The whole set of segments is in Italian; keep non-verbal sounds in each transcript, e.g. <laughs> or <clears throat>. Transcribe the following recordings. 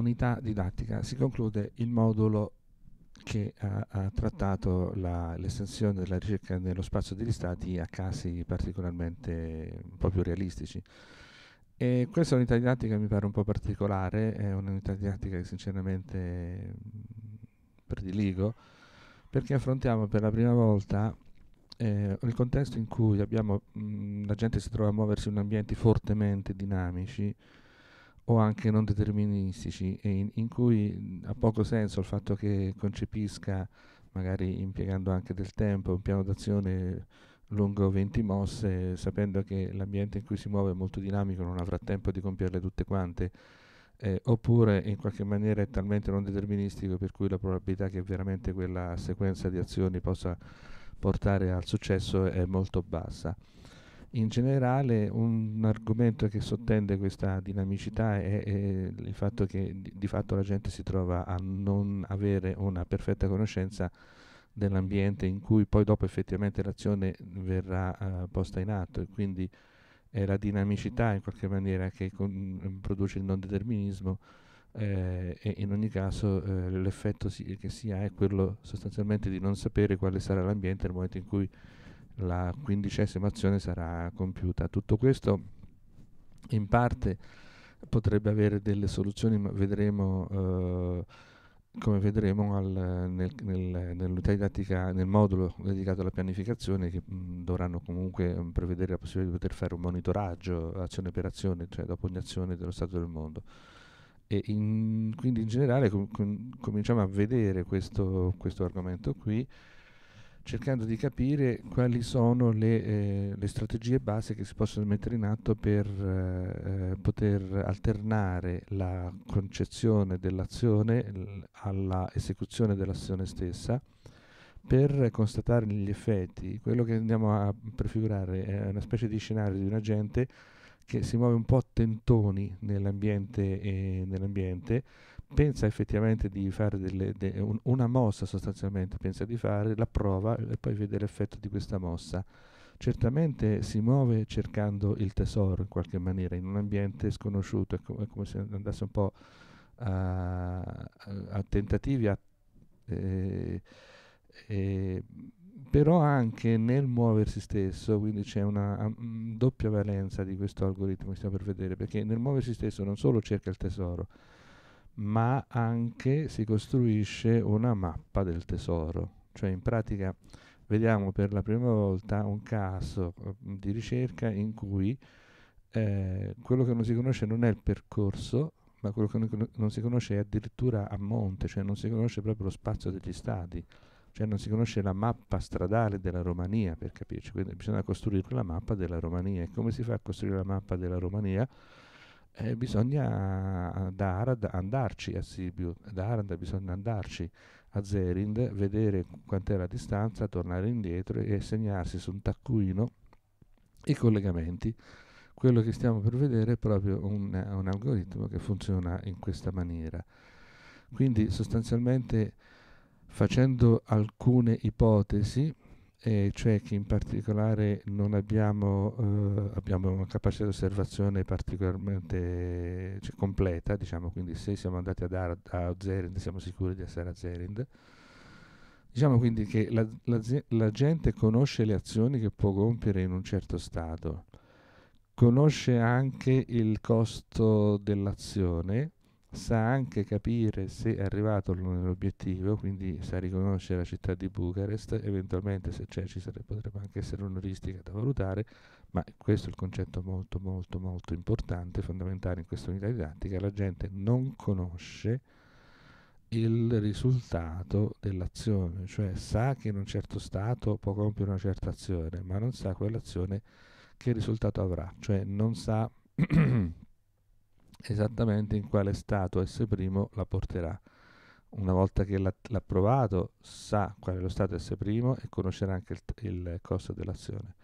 unità didattica si conclude il modulo che ha, ha trattato l'estensione della ricerca nello spazio degli stati a casi particolarmente un po' più realistici. E questa unità didattica mi pare un po' particolare, è un'unità didattica che sinceramente mm, prediligo, perché affrontiamo per la prima volta eh, il contesto in cui abbiamo, mh, mm, la gente si trova a muoversi in ambienti fortemente dinamici, o anche non deterministici, in, in, cui ha poco senso il fatto che concepisca, magari impiegando anche del tempo, un piano d'azione lungo 20 mosse, sapendo che l'ambiente in cui si muove è molto dinamico, non avrà tempo di compierle tutte quante, eh, oppure in qualche maniera è talmente non deterministico per cui la probabilità che veramente quella sequenza di azioni possa portare al successo è molto bassa. In generale un argomento che sottende questa dinamicità è, è il fatto che di, di fatto la gente si trova a non avere una perfetta conoscenza dell'ambiente in cui poi dopo effettivamente l'azione verrà uh, posta in atto e quindi è la dinamicità in qualche maniera che con, produce il non determinismo eh, e in ogni caso eh, l'effetto si, che si ha è quello sostanzialmente di non sapere quale sarà l'ambiente nel momento in cui la quindicesima azione sarà compiuta. Tutto questo in parte potrebbe avere delle soluzioni, ma vedremo eh, come vedremo al, nel, nel, nell'unità didattica, nel modulo dedicato alla pianificazione, che mh, mm, dovranno comunque mh, mm, prevedere la possibilità di poter fare un monitoraggio azione per azione, cioè dopo ogni azione dello stato del mondo. E in, quindi in generale com, com, cominciamo a vedere questo, questo argomento qui cercando di capire quali sono le, eh, le, strategie base che si possono mettere in atto per eh, eh poter alternare la concezione dell'azione alla esecuzione dell'azione stessa per constatare gli effetti. Quello che andiamo a prefigurare è una specie di scenario di un agente che si muove un po' a tentoni nell'ambiente, eh, nell'ambiente pensa effettivamente di fare delle, de, un, una mossa sostanzialmente, pensa di fare, la prova e poi vede l'effetto di questa mossa. Certamente si muove cercando il tesoro in qualche maniera, in un ambiente sconosciuto, è, com- è come se andasse un po' a, a tentativi, a, eh, eh, però anche nel muoversi stesso, quindi c'è una um, doppia valenza di questo algoritmo che stiamo per vedere, perché nel muoversi stesso non solo cerca il tesoro, ma anche si costruisce una mappa del tesoro, cioè in pratica vediamo per la prima volta un caso mm, di ricerca in cui eh, quello che non si conosce non è il percorso, ma quello che non si conosce è addirittura a monte, cioè non si conosce proprio lo spazio degli stati, cioè non si conosce la mappa stradale della Romania, per capirci, quindi bisogna costruire la mappa della Romania. E come si fa a costruire la mappa della Romania? eh, bisogna da Arad andarci a Sibiu, da Arad bisogna andarci a Zerind, vedere quant'è la distanza, tornare indietro e segnarsi su un taccuino i collegamenti. Quello che stiamo per vedere è proprio un, un algoritmo che funziona in questa maniera. Quindi sostanzialmente facendo alcune ipotesi eh, cioè che in particolare non abbiamo, eh, abbiamo una capacità di osservazione particolarmente cioè, completa, diciamo, quindi se siamo andati ad Ar- a Zerind siamo sicuri di essere a Zerind. Diciamo quindi che la, la, la gente conosce le azioni che può compiere in un certo stato, conosce anche il costo dell'azione, sa anche capire se è arrivato nell'obiettivo, quindi sa riconoscere la città di Bucarest, eventualmente se c'è ci sarebbe, potrebbe anche essere un'euristica da valutare, ma questo è il concetto molto molto molto importante, fondamentale in questa unità didattica, la gente non conosce il risultato dell'azione, cioè sa che in un certo stato può compiere una certa azione, ma non sa quell'azione che risultato avrà, cioè non sa <clears throat> esattamente in quale stato S' la porterà. Una volta che l'ha, provato sa qual è lo stato S' e conoscerà anche il, il costo dell'azione,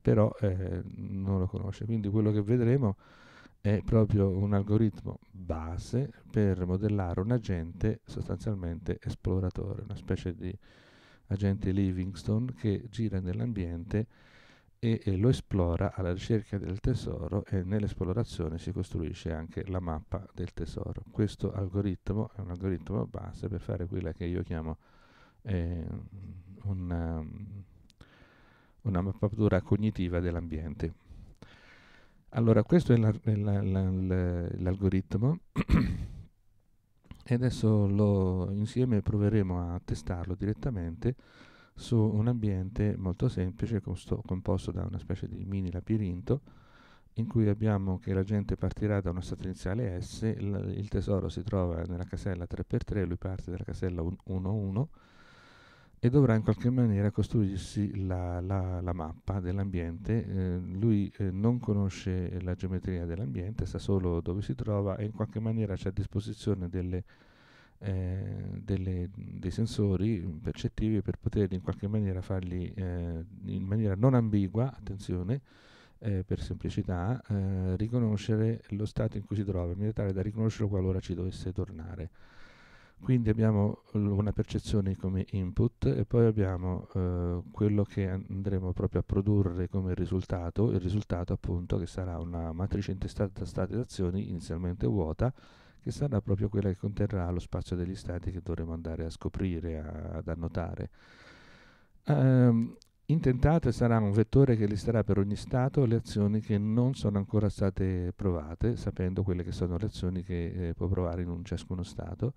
però eh, non lo conosce. Quindi quello che vedremo è proprio un algoritmo base per modellare un agente sostanzialmente esploratore, una specie di agente Livingstone che gira nell'ambiente e, e lo esplora alla ricerca del tesoro e nell'esplorazione si costruisce anche la mappa del tesoro. Questo algoritmo è un algoritmo base per fare quella che io chiamo eh, una, una mappatura cognitiva dell'ambiente. Allora, questo è l'algoritmo <coughs> e adesso lo, insieme proveremo a testarlo direttamente su un ambiente molto semplice costo- composto da una specie di mini labirinto in cui abbiamo che la gente partirà da uno stato iniziale S, il, il tesoro si trova nella casella 3x3, lui parte dalla casella 1-1 e dovrà in qualche maniera costruirsi la, la, la mappa dell'ambiente. Eh, lui eh, non conosce la geometria dell'ambiente, sa solo dove si trova e in qualche maniera c'è a disposizione delle eh, delle, dei sensori percettivi per poter in qualche maniera farli eh, in maniera non ambigua, attenzione, eh, per semplicità, eh, riconoscere lo stato in cui si trova, in maniera tale da riconoscerlo qualora ci dovesse tornare. Quindi abbiamo una percezione come input e poi abbiamo eh, quello che andremo proprio a produrre come risultato, il risultato appunto che sarà una matrice intestata da state d'azione inizialmente vuota, che sarà proprio quella che conterrà lo spazio degli stati che dovremo andare a scoprire, a, ad annotare. Um, intentate sarà un vettore che listerà per ogni Stato le azioni che non sono ancora state provate, sapendo quelle che sono le azioni che eh, può provare in un ciascuno Stato.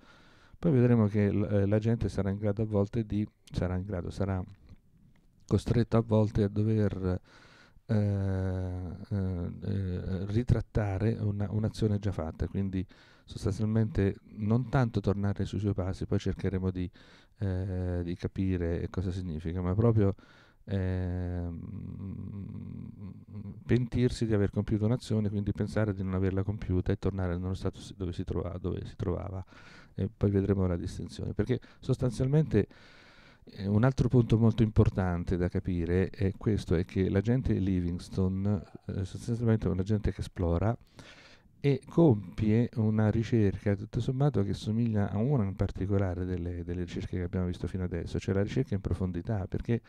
Poi vedremo che l- eh, la gente sarà in grado a volte di, sarà in grado, sarà costretto a volte a dover eh, eh, eh, ritrattare una, un'azione già fatta, quindi sostanzialmente non tanto tornare sui suoi passi, poi cercheremo di, eh, di capire cosa significa, ma proprio eh, pentirsi di aver compiuto un'azione, quindi pensare di non averla compiuta e tornare nello stato dove si, trova, dove si trovava. E poi vedremo la distinzione, perché sostanzialmente eh, un altro punto molto importante da capire è questo, è che l'agente Livingstone, eh, sostanzialmente è un agente che esplora, e compie una ricerca tutto sommato che somiglia a una in particolare delle, delle, ricerche che abbiamo visto fino adesso, cioè la ricerca in profondità, perché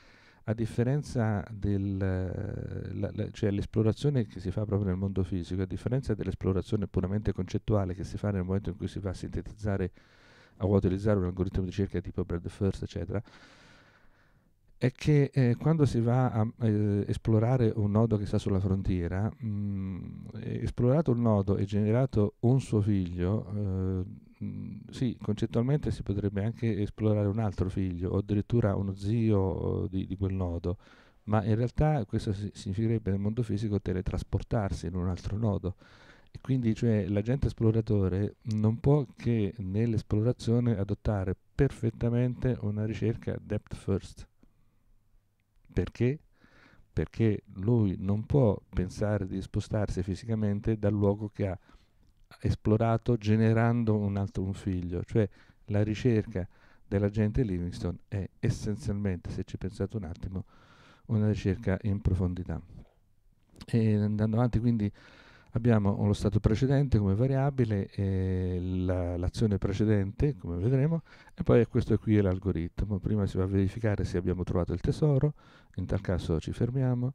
a differenza dell'esplorazione cioè che si fa proprio nel mondo fisico, a differenza dell'esplorazione puramente concettuale che si fa nel momento in cui si va a sintetizzare o a utilizzare un algoritmo di ricerca tipo Bradford, eccetera, è che eh, quando si va a eh, esplorare un nodo che sta sulla frontiera, mh, mm, eh, esplorato un nodo e generato un suo figlio, eh, mm, sì, concettualmente si potrebbe anche esplorare un altro figlio o addirittura uno zio eh, di, di quel nodo, ma in realtà questo si- significherebbe nel mondo fisico teletrasportarsi in un altro nodo. E quindi cioè, l'agente esploratore non può che nell'esplorazione adottare perfettamente una ricerca depth first perché? Perché lui non può pensare di spostarsi fisicamente dal luogo che ha esplorato generando un altro un figlio, cioè la ricerca dell'agente Livingston è essenzialmente, se ci pensate un attimo, una ricerca in profondità. E andando avanti quindi abbiamo lo stato precedente come variabile, e l'azione precedente come vedremo, e poi questo qui è l'algoritmo. Prima si va a verificare se abbiamo trovato il tesoro, in tal caso ci fermiamo.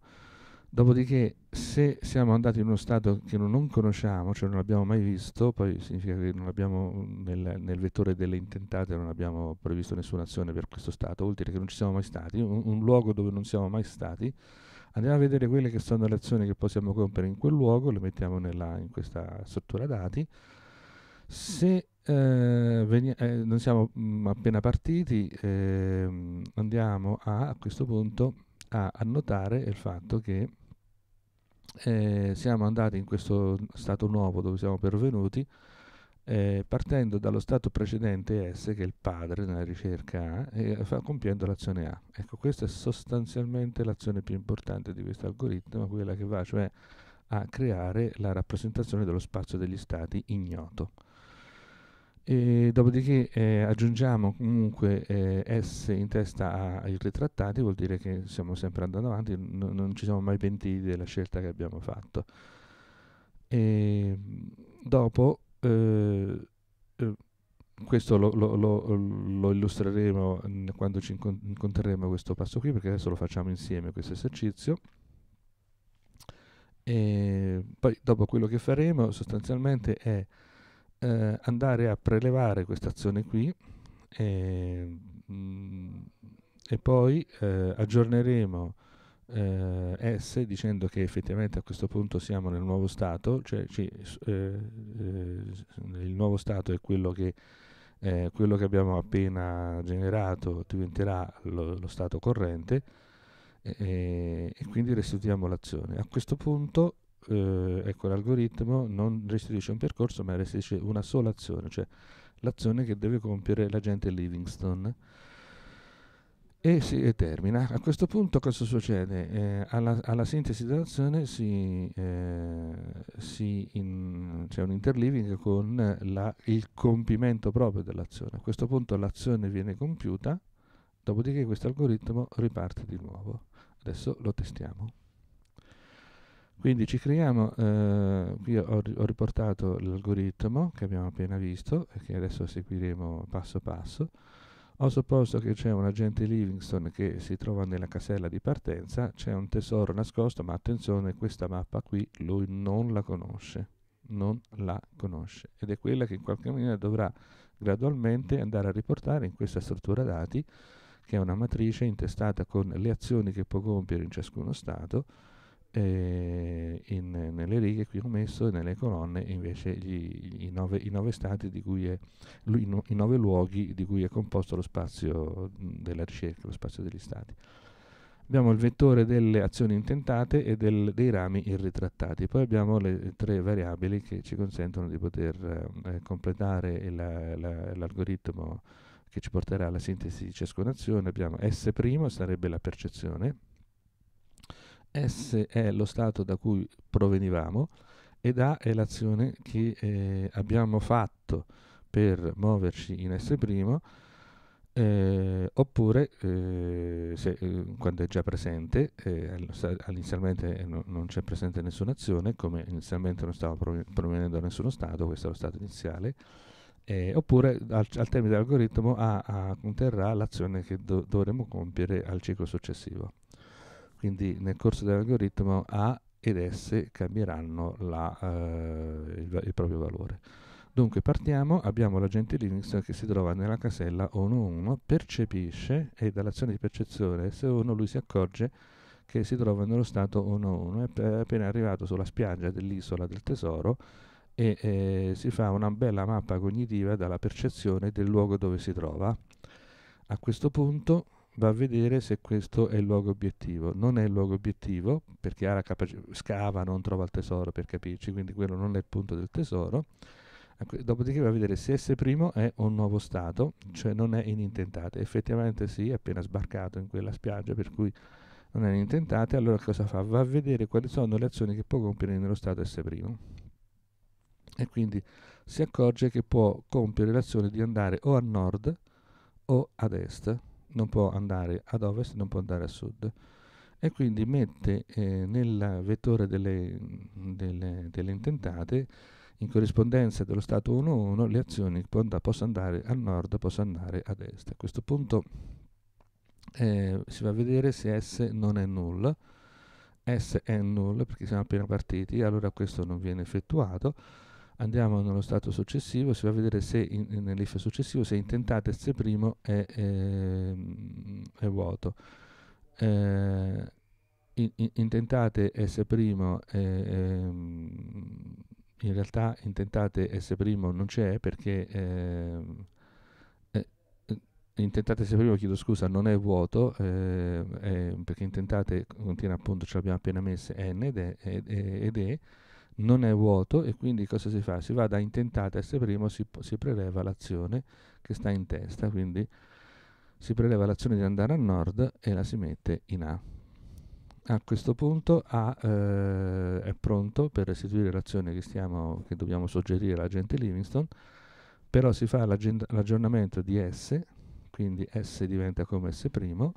Dopodiché, se siamo andati in uno stato che non conosciamo, cioè non l'abbiamo mai visto, poi significa che nel, nel, vettore delle intentate non abbiamo previsto nessuna azione per questo stato, vuol dire che non ci siamo mai stati, un, un luogo dove non siamo mai stati, andiamo a vedere quelle che sono le azioni che possiamo compiere in quel luogo, le mettiamo nella, in questa struttura dati, se eh, veni- eh, non siamo mh, mm, appena partiti, ehm, andiamo a, a, questo punto a annotare il fatto che eh, siamo andati in questo stato nuovo dove siamo pervenuti eh, partendo dallo stato precedente S che è il padre nella ricerca A e eh, fa, compiendo l'azione A. Ecco, questa è sostanzialmente l'azione più importante di questo algoritmo, quella che va cioè a creare la rappresentazione dello spazio degli stati ignoto. E dopodiché eh, aggiungiamo comunque eh, S in testa ai ritrattati, vuol dire che stiamo sempre andando avanti, no, non ci siamo mai pentiti della scelta che abbiamo fatto. E dopo, eh, eh questo lo, lo, lo, lo, illustreremo quando ci incontreremo questo passo qui, perché adesso lo facciamo insieme questo esercizio. E poi dopo quello che faremo sostanzialmente è eh, andare a prelevare questa azione qui e, mh, mm, e poi eh, aggiorneremo eh, S dicendo che effettivamente a questo punto siamo nel nuovo stato, cioè ci, eh, eh, il nuovo stato è quello che, eh, quello che abbiamo appena generato diventerà lo, lo stato corrente e quindi restituiamo l'azione. A questo punto eh, ecco l'algoritmo non restituisce un percorso ma restituisce una sola azione, cioè l'azione che deve compiere l'agente Livingstone e si e termina. A questo punto cosa succede? Eh, alla, alla, sintesi dell'azione si, eh, si in, c'è un interleaving con la, il compimento proprio dell'azione. A questo punto l'azione viene compiuta, dopodiché questo algoritmo riparte di nuovo. Adesso lo testiamo. Quindi ci creiamo, eh, ho, ho, riportato l'algoritmo che abbiamo appena visto e che adesso seguiremo passo passo. Ho supposto che c'è un agente Livingston che si trova nella casella di partenza, c'è un tesoro nascosto, ma attenzione, questa mappa qui lui non la conosce, non la conosce ed è quella che in qualche maniera dovrà gradualmente andare a riportare in questa struttura dati, che è una matrice intestata con le azioni che può compiere in ciascuno stato eh, in, nelle righe qui ho messo e nelle colonne invece gli, gli nove, i, nove, stati di cui è, i nove luoghi di cui è composto lo spazio della ricerca, lo spazio degli stati. Abbiamo il vettore delle azioni intentate e del, dei rami irritrattati, poi abbiamo le tre variabili che ci consentono di poter eh, completare la, la, l'algoritmo che ci porterà alla sintesi di ciascuna azione, abbiamo S' sarebbe la percezione, S è lo stato da cui provenivamo ed A è l'azione che eh, abbiamo fatto per muoverci in S', eh, oppure eh, se, eh, quando è già presente, eh, inizialmente eh, no, non c'è presente nessuna azione, come inizialmente non stava provenendo da nessuno stato, questo è lo stato iniziale, oppure al, al, termine dell'algoritmo A, A conterrà l'azione che do, dovremo compiere al ciclo successivo quindi nel corso dell'algoritmo A ed S cambieranno la, eh, il, il, proprio valore. Dunque partiamo, abbiamo l'agente Linux che si trova nella casella 1.1, percepisce e dall'azione di percezione S1 lui si accorge che si trova nello stato 1.1, è appena arrivato sulla spiaggia dell'isola del tesoro e eh, si fa una bella mappa cognitiva dalla percezione del luogo dove si trova. A questo punto va a vedere se questo è il luogo obiettivo. Non è il luogo obiettivo perché ha la capacità, scava, non trova il tesoro per capirci, quindi quello non è il punto del tesoro. Ecco, dopodiché va a vedere se S' è un nuovo stato, cioè non è in intentate. Effettivamente sì, è appena sbarcato in quella spiaggia, per cui non è in intentate. Allora cosa fa? Va a vedere quali sono le azioni che può compiere nello stato S'. E quindi si accorge che può compiere l'azione di andare o a nord o ad est non può andare ad ovest, non può andare a sud e quindi mette eh, nel vettore delle, delle, delle, intentate in corrispondenza dello stato 1-1 le azioni che andare, andare a nord, possono andare ad est. A questo punto eh, si va a vedere se S non è null, S è null perché siamo appena partiti, allora questo non viene effettuato, andiamo nello stato successivo, si va a vedere se nell'if successivo se intentate se primo è, è, è vuoto. Eh, in, intentate S' primo è, in realtà intentate S' primo non c'è perché eh, eh intentate se prima chiedo scusa non è vuoto eh, eh, perché intentate contiene appunto ce l'abbiamo appena messa n ed è, ed è, ed è non è vuoto e quindi cosa si fa? Si va da intentata S' primo, si, si preleva l'azione che sta in testa, quindi si preleva l'azione di andare a nord e la si mette in A. A questo punto A eh, è pronto per restituire l'azione che, stiamo, che dobbiamo suggerire all'agente Livingston, però si fa l'aggiornamento di S, quindi S diventa come S' primo,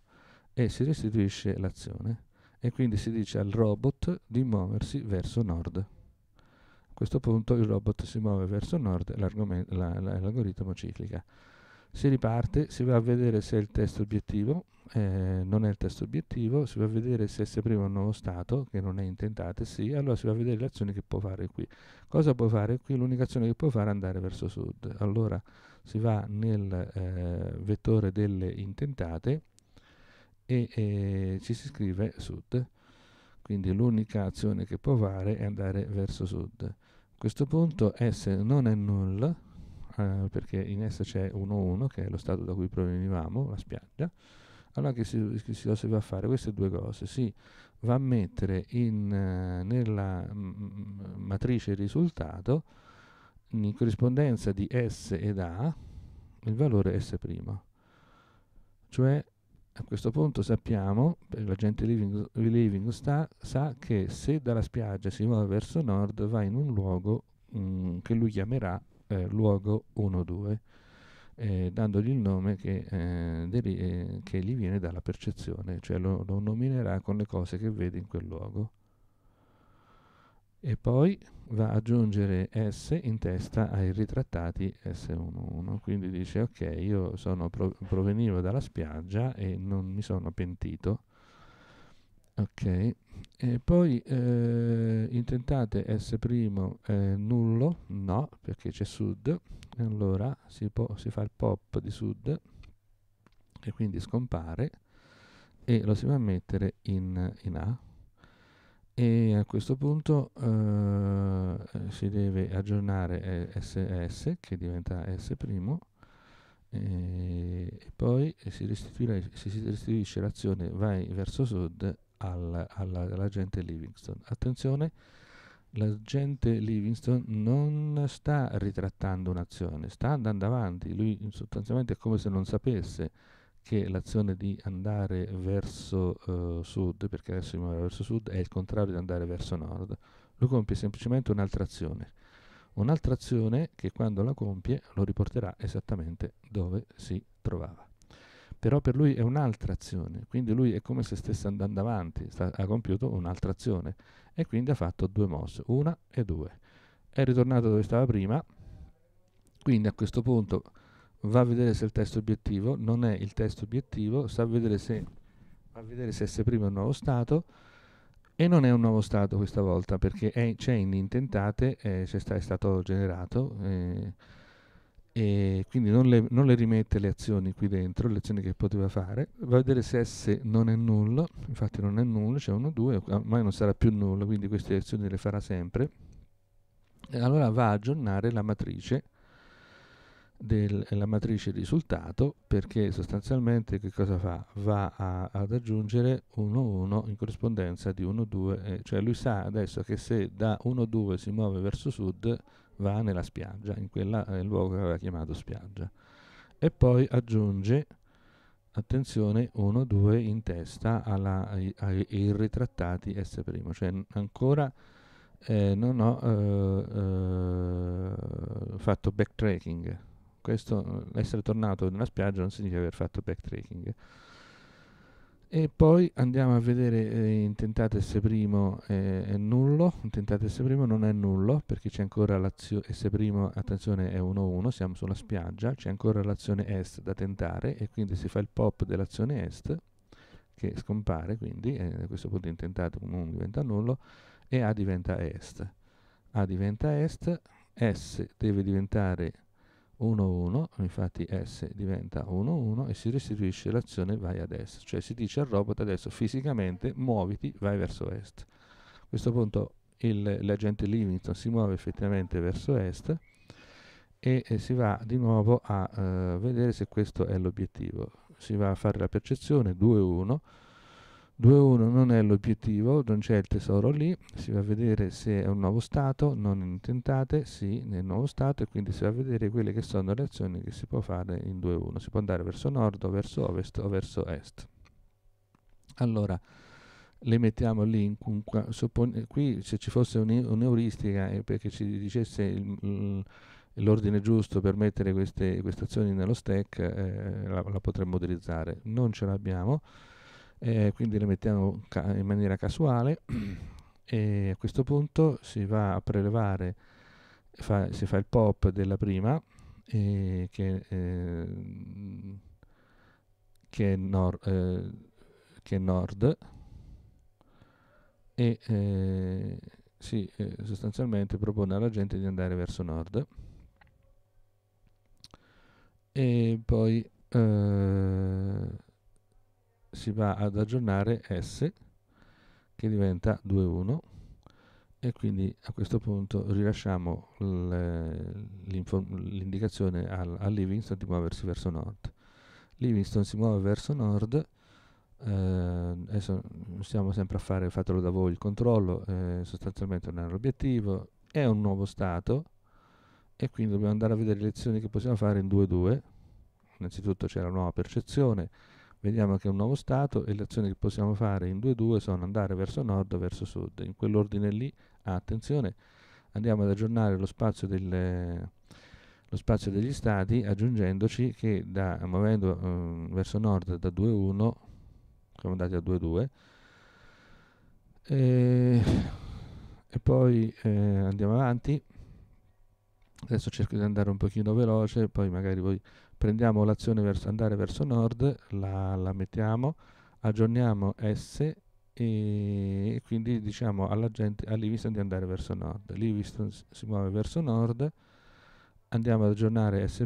e si restituisce l'azione e quindi si dice al robot di muoversi verso nord questo punto il robot si muove verso nord e l'algoritmo ciclica. Si riparte, si va a vedere se è il test obiettivo, eh, non è il test obiettivo, si va a vedere se si prima un nuovo stato che non è intentata, sì, allora si va a vedere le azioni che può fare qui. Cosa può fare qui? L'unica azione che può fare è andare verso sud. Allora si va nel eh, vettore delle intentate e eh, ci si scrive sud. Quindi l'unica azione che può fare è andare verso sud questo punto S non è nulla eh, perché in S c'è 1,1 che è lo stato da cui provenivamo, la spiaggia allora che si, si, si va a fare queste due cose si va a mettere in, eh, nella mh, matrice risultato in corrispondenza di S ed A il valore S' cioè a questo punto sappiamo, la gente living, living sta, sa che se dalla spiaggia si muove verso nord va in un luogo mh, mm, che lui chiamerà eh, luogo 1-2, eh, dandogli il nome che, eh, eh, che, gli viene dalla percezione, cioè lo, lo nominerà con le cose che vede in quel luogo e poi va ad aggiungere S in testa ai ritrattati S11. Quindi dice ok, io pro provenivo dalla spiaggia e non mi sono pentito. Ok, e poi eh, intentate S' eh, nullo, no, perché c'è sud, e allora si, si fa il pop di sud e quindi scompare e lo si va a mettere in, in A e a questo punto eh, si deve aggiornare SS eh, che diventa S' e, poi si restituisce, si restituisce l'azione vai verso sud all'agente alla, Livingston. Attenzione, l'agente Livingston non sta ritrattando un'azione, sta andando avanti, lui sostanzialmente è come se non sapesse che l'azione di andare verso eh, sud, perché adesso si muove verso sud, è il contrario di andare verso nord. Lui compie semplicemente un'altra azione. Un'altra azione che quando la compie lo riporterà esattamente dove si trovava. Però per lui è un'altra azione, quindi lui è come se stesse andando avanti, sta, ha compiuto un'altra azione e quindi ha fatto due mosse, una e due. È ritornato dove stava prima, quindi a questo punto va a vedere se il testo obiettivo non è il testo obiettivo, sta a vedere se, va a vedere se S' è un nuovo stato e non è un nuovo stato questa volta perché c'è in intentate, eh, sta, è stato generato eh, e quindi non le, non le, rimette le azioni qui dentro, le azioni che poteva fare, va a vedere se S non è nullo, infatti non è nullo, c'è cioè 1, 2, ormai non sarà più nullo, quindi queste azioni le farà sempre, e allora va a aggiornare la matrice della matrice risultato perché sostanzialmente che cosa fa? Va a, ad aggiungere 1 1 in corrispondenza di 1,2, eh, cioè lui sa adesso che se da 1 2 si muove verso sud va nella spiaggia, in quel eh, luogo che aveva chiamato spiaggia. E poi aggiunge, attenzione, 1 2 in testa alla, ai, ai, ai, ritrattati S', cioè ancora eh, non ho eh, eh, fatto backtracking questo essere tornato in una spiaggia non significa aver fatto backtracking. E poi andiamo a vedere eh, intentate S' eh, è nullo, intentate S' non è nullo perché c'è ancora l'azione S', attenzione è 1-1, siamo sulla spiaggia, c'è ancora l'azione est da tentare e quindi si fa il pop dell'azione est che scompare, quindi eh, a questo punto intentate 1 diventa nullo e A diventa est. A diventa est, S deve diventare 1-1, infatti S diventa 1-1 e si restituisce l'azione vai ad est, cioè si dice al robot adesso fisicamente muoviti, vai verso est. A questo punto l'agente Livingston si muove effettivamente verso est e, e si va di nuovo a eh, vedere se questo è l'obiettivo. Si va a fare la percezione 2-1 2.1 non è l'obiettivo, non c'è il tesoro lì, si va a vedere se è un nuovo stato, non intentate, sì, nel nuovo stato e quindi si va a vedere quelle che sono le azioni che si può fare in 2.1, si può andare verso nord o verso ovest o verso est. Allora, le mettiamo lì, in, in, eh, qui se ci fosse un'euristica eh, perché ci dicesse l'ordine giusto per mettere queste, queste azioni nello stack eh, la, la potremmo utilizzare, non ce l'abbiamo eh, quindi le mettiamo in maniera casuale <clears throat> e a questo punto si va a prelevare, fa, si fa il pop della prima eh, che, eh, che, è nor, eh, che, è nord e eh, si eh, sostanzialmente propone alla gente di andare verso nord e poi si va ad aggiornare S che diventa 2.1 e quindi a questo punto rilasciamo l'indicazione al, a Livingston di muoversi verso nord. Livingston si muove verso nord, eh, adesso stiamo sempre a fare, fatelo da voi, il controllo, eh, sostanzialmente non è l'obiettivo, è un nuovo stato e quindi dobbiamo andare a vedere le lezioni che possiamo fare in 2.2. Innanzitutto c'è la nuova percezione, Vediamo che è un nuovo stato e le azioni che possiamo fare in 2-2 sono andare verso nord o verso sud. In quell'ordine lì, attenzione, andiamo ad aggiornare lo spazio, del, lo spazio degli stati aggiungendoci che da, muovendo um, verso nord da 2-1, siamo andati a 2-2, e, eh, e, poi eh, andiamo avanti adesso cerco di andare un pochino veloce poi magari voi prendiamo l'azione verso andare verso nord, la, la mettiamo, aggiorniamo S e quindi diciamo alla gente all'Iviston di andare verso nord. L'Iviston si muove verso nord, andiamo ad aggiornare S',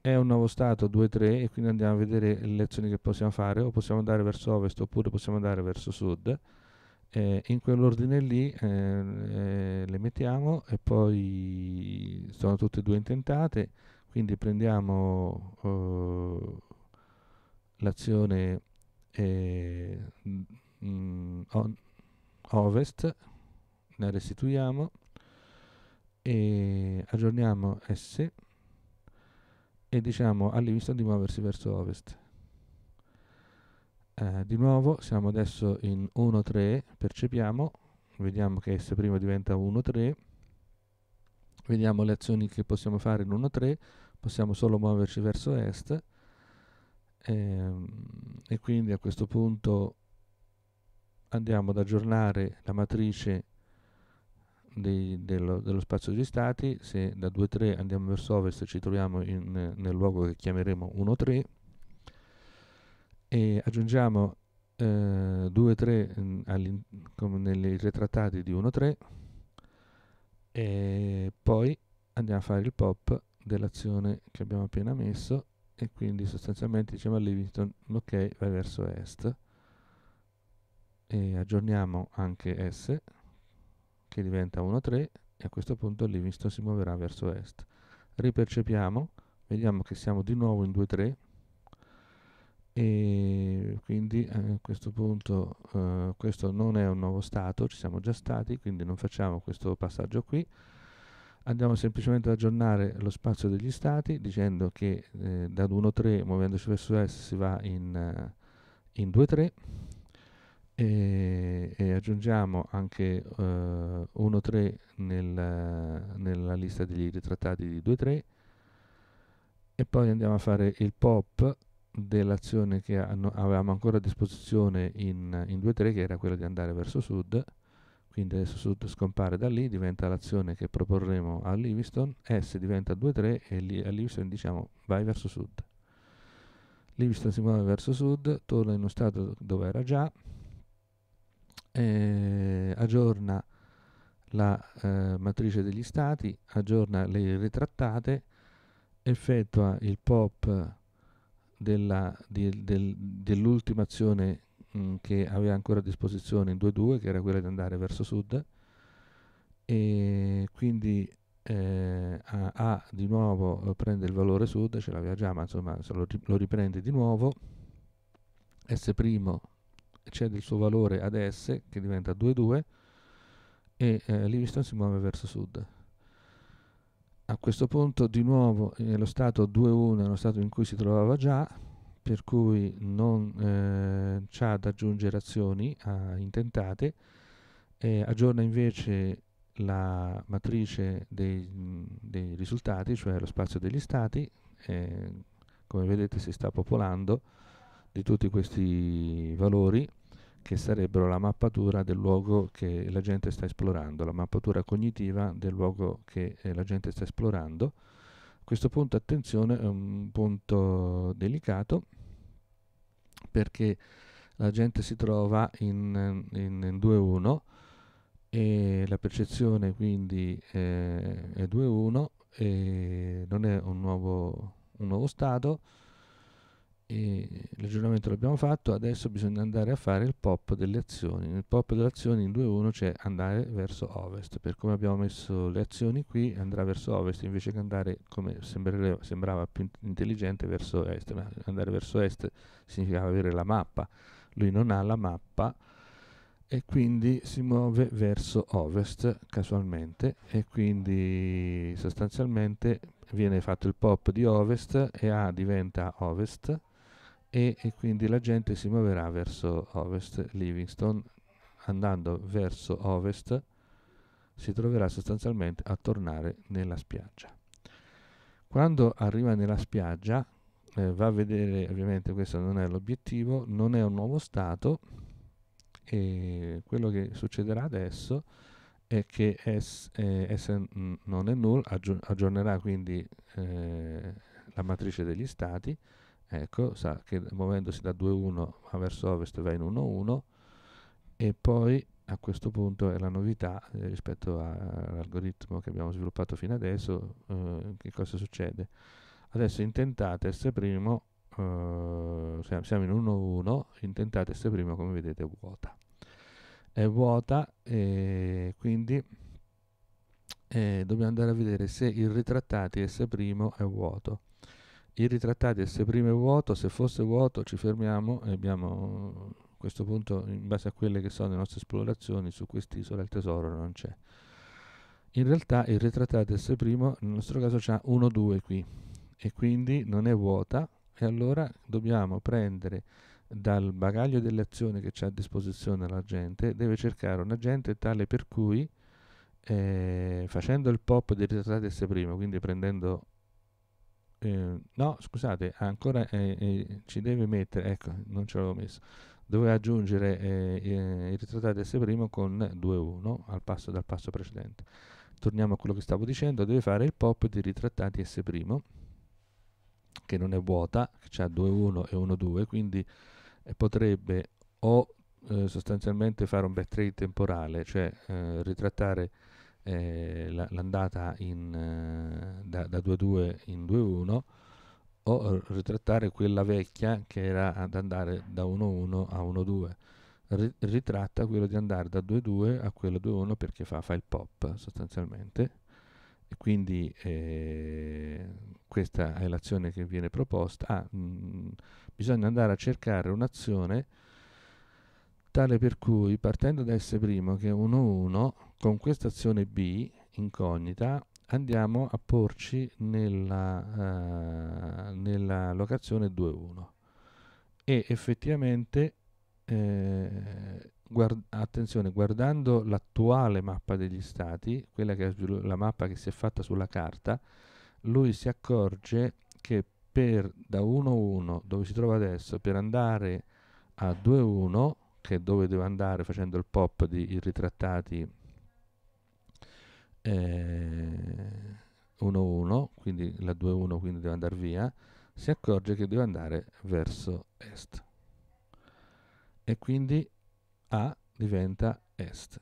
è un nuovo stato 2.3 e quindi andiamo a vedere le azioni che possiamo fare o possiamo andare verso ovest oppure possiamo andare verso sud. Eh, in quell'ordine lì eh, eh, le mettiamo e poi sono tutte e due intentate quindi prendiamo eh, l'azione eh, mm, ovest, la restituiamo e aggiorniamo S e diciamo a di muoversi verso ovest. Eh, di nuovo siamo adesso in 1.3, percepiamo, vediamo che S' diventa 1.3, vediamo le azioni che possiamo fare in 1.3 possiamo solo muoverci verso est e, ehm, e quindi a questo punto andiamo ad aggiornare la matrice di, dello, dello, spazio di stati, se da 2,3 andiamo verso ovest ci troviamo in, nel luogo che chiameremo 1,3 e aggiungiamo eh, 2,3 mm, come nei ritrattati di 1,3 e poi andiamo a fare il pop dell'azione che abbiamo appena messo e quindi sostanzialmente diciamo a Livingston ok vai verso est e aggiorniamo anche S che diventa 1,3 e a questo punto Livingston si muoverà verso est ripercepiamo vediamo che siamo di nuovo in 2,3 e quindi eh, a questo punto eh, questo non è un nuovo stato ci siamo già stati quindi non facciamo questo passaggio qui andiamo semplicemente ad aggiornare lo spazio degli stati dicendo che eh, da 1.3 muovendoci verso S si va in, eh, in 2 e, e, aggiungiamo anche eh, 1 nel, nella lista degli ritrattati di 2.3 e poi andiamo a fare il pop dell'azione che avevamo ancora a disposizione in, in 2 che era quella di andare verso sud quindi adesso sud scompare da lì, diventa l'azione che proporremo a Livingston, S diventa 2-3 e lì a Livingston diciamo vai verso sud. Livingston si muove verso sud, torna in uno stato dove era già, eh, aggiorna la eh, matrice degli stati, aggiorna le ritrattate, effettua il pop dell'ultima del, dell azione Mm, che aveva ancora a disposizione in 2-2, che era quella di andare verso sud, e quindi eh, a, a, di nuovo eh, prende il valore sud, ce l'aveva già, ma insomma lo, lo riprende di nuovo, S' cede il suo valore ad S, che diventa 2-2, e eh, Livingston si muove verso sud. A questo punto di nuovo eh, lo stato 2-1 è uno stato in cui si trovava già, per cui non eh, ha da aggiungere azioni a intentate, eh, aggiorna invece la matrice dei, dei, risultati, cioè lo spazio degli stati, eh, come vedete si sta popolando di tutti questi valori che sarebbero la mappatura del luogo che la gente sta esplorando, la mappatura cognitiva del luogo che eh, la gente sta esplorando. Questo punto, attenzione, è un punto delicato perché la gente si trova in, in, in 2-1 e la percezione quindi eh, è 2-1 e non è un nuovo, un nuovo stato e l'aggiornamento l'abbiamo fatto, adesso bisogna andare a fare il pop delle azioni. Nel pop delle azioni in 2.1 c'è andare verso ovest, per come abbiamo messo le azioni qui andrà verso ovest invece che andare come sembrava più intelligente verso est, ma andare verso est significava avere la mappa, lui non ha la mappa e quindi si muove verso ovest casualmente e quindi sostanzialmente viene fatto il pop di ovest e A diventa ovest e, e quindi la gente si muoverà verso ovest Livingston andando verso ovest si troverà sostanzialmente a tornare nella spiaggia quando arriva nella spiaggia eh, va a vedere ovviamente questo non è l'obiettivo non è un nuovo stato e quello che succederà adesso è che S, eh, SN non è null aggiornerà quindi eh, la matrice degli stati ecco, sa che muovendosi da 2-1 verso ovest va in 1-1 e poi a questo punto è la novità eh, rispetto all'algoritmo che abbiamo sviluppato fino adesso, eh, che cosa succede? Adesso intentate S', eh, siamo in 1-1, intentate S' come vedete è vuota. È vuota e quindi eh, dobbiamo andare a vedere se il ritrattati S' è vuoto i ritrattati se prima è vuoto, se fosse vuoto ci fermiamo e abbiamo a questo punto, in base a quelle che sono le nostre esplorazioni, su quest'isola il tesoro non c'è. In realtà il ritrattato se primo nel nostro caso c'ha 1 2 qui e quindi non è vuota e allora dobbiamo prendere dal bagaglio delle azioni che c'è a disposizione l'agente, deve cercare un agente tale per cui eh, facendo il pop del ritrattato S', quindi prendendo eh, no scusate ancora eh, eh, ci deve mettere ecco non ce l'avevo messo doveva aggiungere eh, eh, il ritrattato S' primo con 2.1 al passo dal passo precedente torniamo a quello che stavo dicendo deve fare il pop di ritrattati S' primo che non è vuota che ha 2.1 e 1.2 quindi potrebbe o sostanzialmente fare un backtrade temporale cioè ritrattare eh, l'andata in, eh, da, da 2-2 in 2-1 o ritrattare quella vecchia che era ad andare da 1-1 a 1-2 ritratta quello di andare da 2-2 a quello 2-1 perché fa, fa il pop sostanzialmente e quindi eh, questa è l'azione che viene proposta ah, mh, mm, bisogna andare a cercare un'azione Tale per cui, partendo da S' che è 1, 1, con questa azione B, incognita, andiamo a porci nella, uh, nella locazione 2, 1. E effettivamente, eh, guard attenzione, guardando l'attuale mappa degli stati, quella che è la mappa che si è fatta sulla carta, lui si accorge che per da 1-1 dove si trova adesso per andare a 2-1 che dove doveva andare facendo il pop di i ritrattati 1-1, eh, quindi la 2-1 quindi deve andare via, si accorge che deve andare verso est. E quindi A diventa est.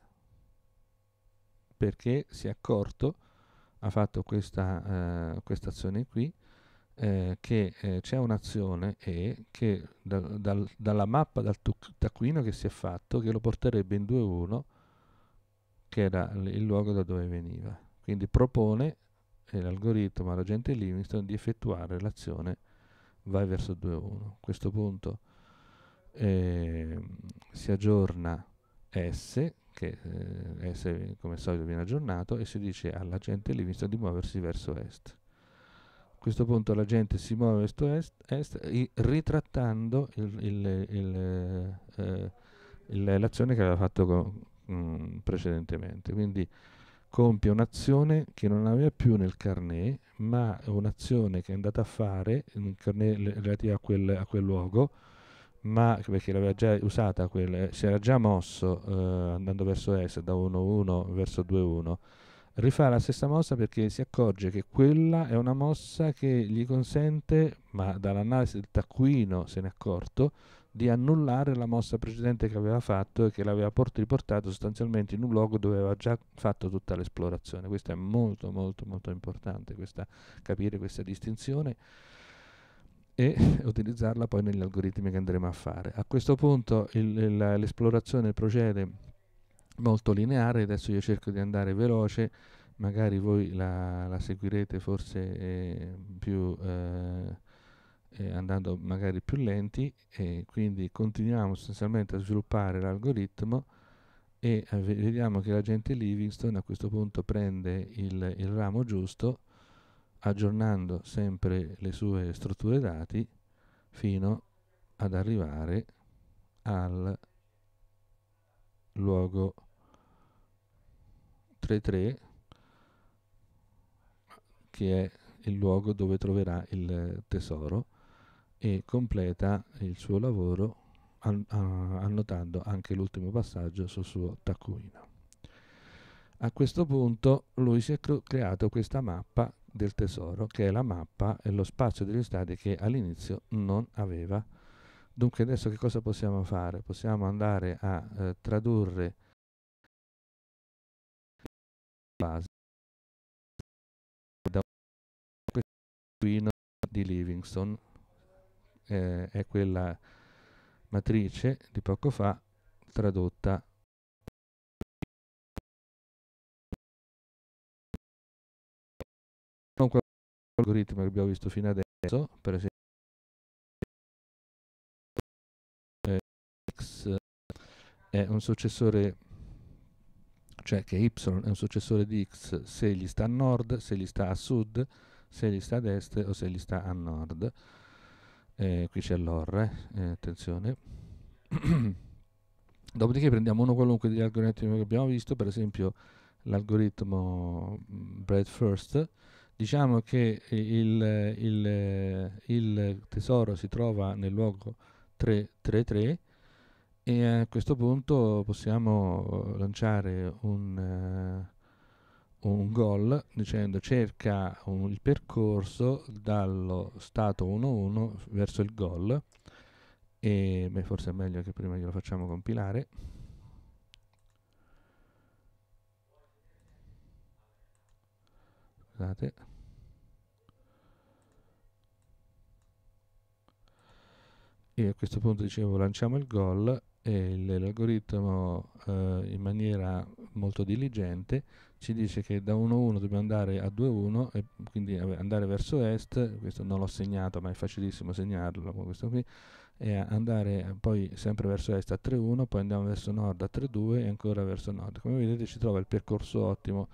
Perché si è accorto, ha fatto questa, eh, questa azione qui, eh, che eh, c'è un'azione E che da, dal, dalla mappa, dal taccuino che si è fatto, che lo porterebbe in 2-1, che era il luogo da dove veniva. Quindi propone eh, l'algoritmo all'agente Livingston di effettuare l'azione vai verso 2-1. A questo punto ehm, si aggiorna S, che eh, S come al solito viene aggiornato, e si dice all'agente Livingston di muoversi verso est questo punto la gente si muove est-est ritrattando il, il, il, eh, l'azione che aveva fatto con, mh, precedentemente. Quindi compie un'azione che non aveva più nel carnet, ma un'azione che è andata a fare nel carnet relativo a quel, a quel luogo, ma perché l'aveva già usata, quel, si era già mosso eh, andando verso est da 1-1 verso 2-1 rifà la stessa mossa perché si accorge che quella è una mossa che gli consente, ma dall'analisi del taccuino se n'è accorto, di annullare la mossa precedente che aveva fatto e che l'aveva port- riportato sostanzialmente in un luogo dove aveva già fatto tutta l'esplorazione. Questo è molto molto molto importante, questa, capire questa distinzione e <laughs> utilizzarla poi negli algoritmi che andremo a fare. A questo punto il, il, l'esplorazione procede molto lineare, adesso io cerco di andare veloce, magari voi la, la seguirete forse eh, più eh, eh, andando magari più lenti e quindi continuiamo sostanzialmente a sviluppare l'algoritmo e vediamo che l'agente Livingstone a questo punto prende il, il ramo giusto aggiornando sempre le sue strutture dati fino ad arrivare al luogo 3.3 che è il luogo dove troverà il tesoro e completa il suo lavoro an annotando anche l'ultimo passaggio sul suo taccuino. A questo punto lui si è creato questa mappa del tesoro che è la mappa e lo spazio degli stati che all'inizio non aveva Dunque adesso che cosa possiamo fare? Possiamo andare a eh, tradurre base da un di Livingston, eh, è quella matrice di poco fa tradotta con quell'algoritmo che abbiamo visto fino adesso, per esempio è un successore, cioè che y è un successore di x se gli sta a nord, se gli sta a sud, se gli sta ad est o se gli sta a nord. Eh, qui c'è l'or, eh, eh attenzione. <clears throat> Dopodiché prendiamo uno qualunque degli algoritmi che abbiamo visto, per esempio l'algoritmo mm, bread first, diciamo che il, il, il, tesoro si trova nel luogo 333 e a questo punto possiamo eh, lanciare un, uh, un gol dicendo cerca un, il percorso dallo stato 1-1 verso il gol. E beh, forse è meglio che prima glielo facciamo compilare. Scusate. E a questo punto dicevo lanciamo il gol l'algoritmo eh, in maniera molto diligente ci dice che da 1-1 dobbiamo andare a 2-1 e quindi andare verso est, questo non l'ho segnato ma è facilissimo segnarlo questo qui, e andare poi sempre verso est a 3-1, poi andiamo verso nord a 3-2 e ancora verso nord. Come vedete ci trova il percorso ottimo,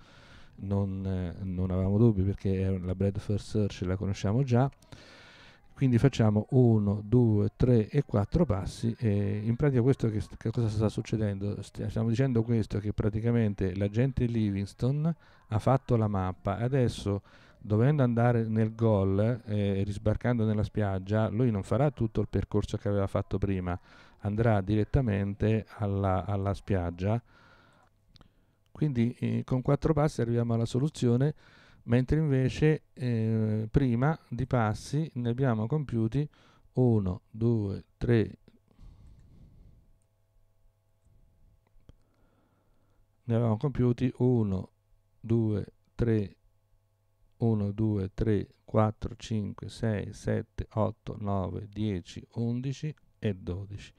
non, eh, non avevamo dubbi perché la Bread first search la conosciamo già, quindi facciamo 1 2 3 e 4 passi e in pratica questo che, che, cosa sta succedendo stiamo dicendo questo che praticamente l'agente Livingston ha fatto la mappa adesso dovendo andare nel gol eh, risbarcando nella spiaggia lui non farà tutto il percorso che aveva fatto prima andrà direttamente alla, alla spiaggia quindi eh, con 4 passi arriviamo alla soluzione mentre invece eh, prima di passi ne abbiamo compiuti 1, 2, 3, ne avevamo compiuti 1, 2, 3, 1, 2, 3, 4, 5, 6, 7, 8, 9, 10, 11 e 12.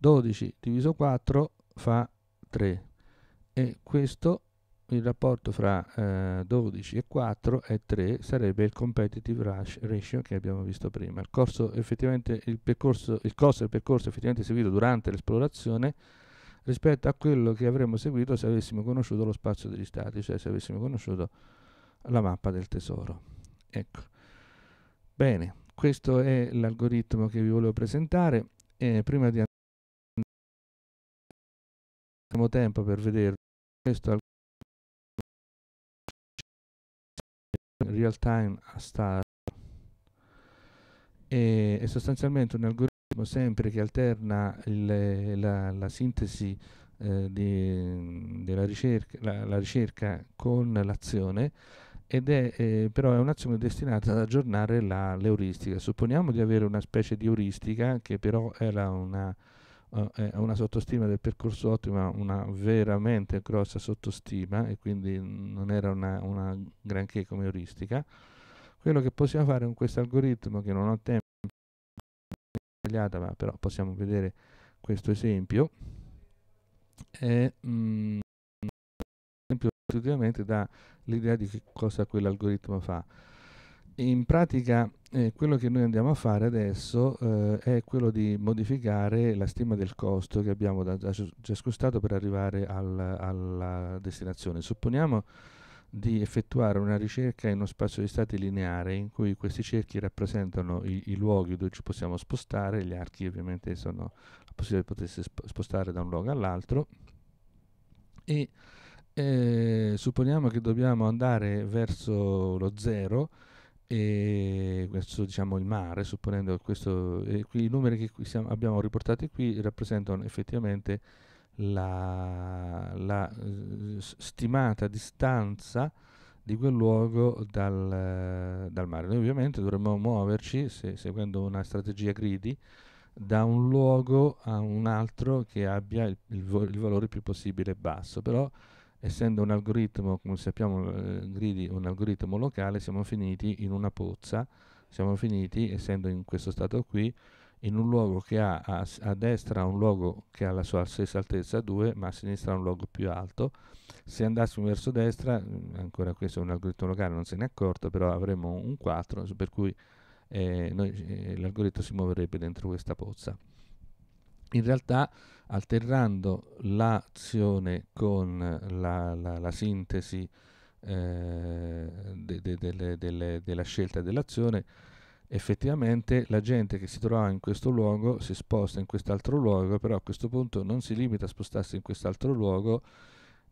12 diviso 4 fa 3 e questo il rapporto fra eh, 12 e 4 e 3 sarebbe il competitive rush ratio che abbiamo visto prima. Il, corso effettivamente, il, percorso, il costo del percorso effettivamente seguito durante l'esplorazione rispetto a quello che avremmo seguito se avessimo conosciuto lo spazio degli stati, cioè se avessimo conosciuto la mappa del tesoro. Ecco. Bene, questo è l'algoritmo che vi volevo presentare. Eh, prima di andare tempo per vederlo, questo real time a star e è sostanzialmente un algoritmo sempre che alterna il, la, la, sintesi eh, di, della ricerca, la, la ricerca con l'azione ed è eh, però è un'azione destinata ad aggiornare l'euristica. Supponiamo di avere una specie di euristica che però era una uh, è una sottostima del percorso ottimo, una veramente grossa sottostima e quindi non era una, una granché come euristica. Quello che possiamo fare con questo algoritmo, che non ho tempo ma però possiamo vedere questo esempio, è mh, mm, esempio da l'idea di che cosa quell'algoritmo fa in pratica eh, quello che noi andiamo a fare adesso eh, è quello di modificare la stima del costo che abbiamo da, da già scostato per arrivare al, alla destinazione. Supponiamo di effettuare una ricerca in uno spazio di stati lineare in cui questi cerchi rappresentano i, i luoghi dove ci possiamo spostare, gli archi ovviamente sono la possibilità di potersi spostare da un luogo all'altro e eh, supponiamo che dobbiamo andare verso lo 0 e questo diciamo il mare, supponendo che questo, eh, i numeri che siamo, abbiamo riportato qui rappresentano effettivamente la, la eh, stimata distanza di quel luogo dal, dal, mare. Noi ovviamente dovremmo muoverci, se, seguendo una strategia greedy, da un luogo a un altro che abbia il, il, vo- il valore più possibile basso, però essendo un algoritmo, come sappiamo, eh, un algoritmo locale, siamo finiti in una pozza, siamo finiti, essendo in questo stato qui, in un luogo che ha a, a, destra un luogo che ha la sua stessa altezza 2, ma a sinistra un luogo più alto. Se andassimo verso destra, mm, ancora questo è un algoritmo locale, non se ne è accorto, però avremmo un 4, per cui eh, eh, l'algoritmo si muoverebbe dentro questa pozza in realtà alterando l'azione con la, la, la sintesi eh, de, de, de, delle, della scelta dell'azione, effettivamente la gente che si trova in questo luogo si sposta in quest'altro luogo, però a questo punto non si limita a spostarsi in quest'altro luogo,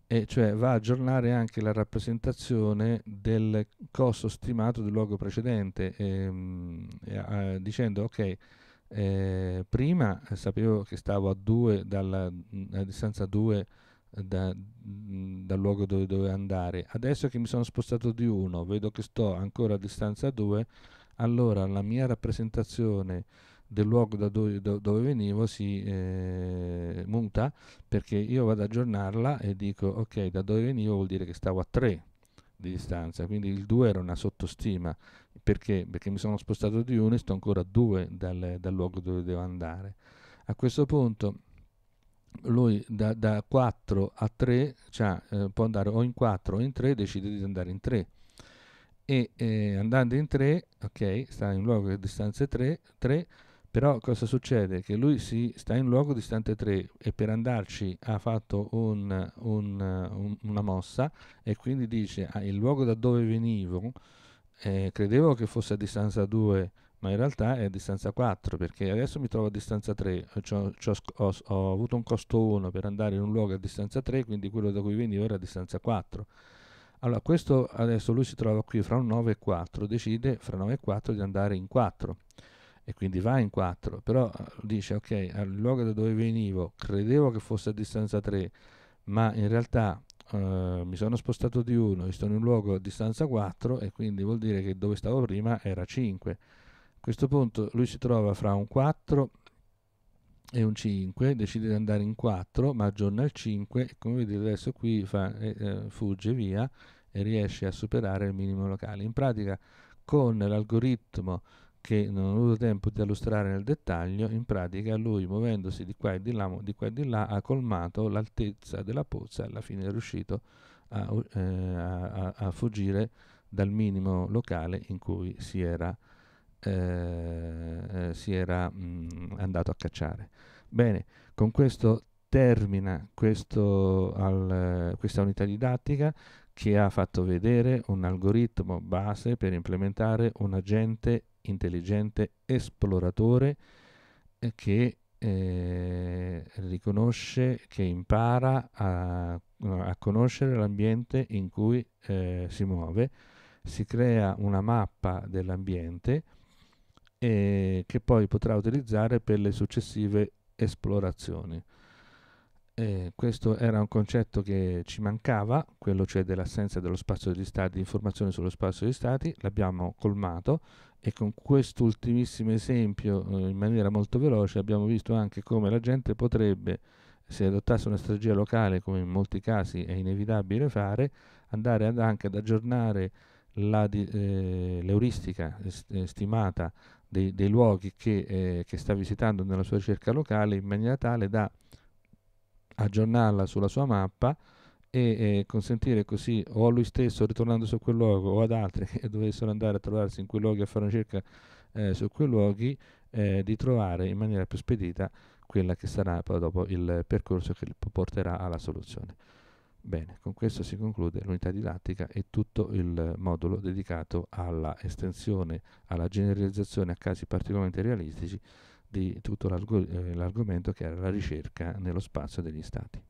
e cioè va a aggiornare anche la rappresentazione del costo stimato del luogo precedente, ehm, eh, dicendo ok, eh, prima eh, sapevo che stavo a due dalla mm, a distanza 2 eh, da, mm, dal luogo dove dovevo andare. Adesso che mi sono spostato di uno, vedo che sto ancora a distanza 2, allora la mia rappresentazione del luogo da dove, da dove venivo si eh, muta perché io vado ad aggiornarla e dico ok da dove venivo vuol dire che stavo a 3 di distanza quindi il 2 era una sottostima perché? Perché mi sono spostato di uno e sto ancora a due dal, dal luogo dove devo andare. A questo punto lui da, da 4 a 3 cioè, eh, può andare o in 4 o in 3, decide di andare in 3 e eh, andando in 3, ok, sta in luogo che distanza 3, 3, però cosa succede? Che lui si sta in luogo distante 3 e per andarci ha fatto un, un, un, una mossa e quindi dice ah, il luogo da dove venivo eh, credevo che fosse a distanza 2, ma in realtà è a distanza 4 perché adesso mi trovo a distanza 3, ho, ho, ho, avuto un costo 1 per andare in un luogo a distanza 3, quindi quello da cui venivo era a distanza 4. Allora questo adesso lui si trova qui fra un 9 e 4, decide fra 9 e 4 di andare in 4 e quindi va in 4, però eh, dice ok, al luogo da dove venivo credevo che fosse a distanza 3, ma in realtà eh, mi sono spostato di 1 e sto in un luogo a distanza 4 e quindi vuol dire che dove stavo prima era 5. A questo punto lui si trova fra un 4 e un 5, decide di andare in 4 ma aggiorna il 5 e come vedete adesso qui fa, eh, eh, fugge via e riesce a superare il minimo locale. In pratica con l'algoritmo che non ho avuto tempo di illustrare nel dettaglio, in pratica lui muovendosi di qua e di là, di qua e di là ha colmato l'altezza della pozza e alla fine è riuscito a, eh, a, a, fuggire dal minimo locale in cui si era, eh, eh si era mh, mm, andato a cacciare. Bene, con questo termina questo al, questa unità didattica che ha fatto vedere un algoritmo base per implementare un agente intelligente esploratore eh, che eh, riconosce, che impara a, a conoscere l'ambiente in cui eh, si muove, si crea una mappa dell'ambiente eh, che poi potrà utilizzare per le successive esplorazioni. Eh, questo era un concetto che ci mancava, quello cioè dell'assenza dello spazio degli stati, di informazioni sullo spazio degli stati, l'abbiamo colmato e con questo ultimissimo esempio eh, in maniera molto veloce abbiamo visto anche come la gente potrebbe se adottasse una strategia locale come in molti casi è inevitabile fare andare ad anche ad aggiornare eh, l'euristica eh, stimata dei, dei luoghi che, eh, che, sta visitando nella sua ricerca locale in maniera tale da aggiornarla sulla sua mappa e eh, consentire così o a lui stesso ritornando su quel luogo o ad altri <laughs> che dovessero andare a trovarsi in quei luoghi a fare una ricerca eh, su quei luoghi eh, di trovare in maniera più spedita quella che sarà poi dopo il percorso che li porterà alla soluzione. Bene, con questo si conclude l'unità didattica e tutto il modulo dedicato alla estensione, alla generalizzazione a casi particolarmente realistici di tutto eh, l'argomento che era la ricerca nello spazio degli stati.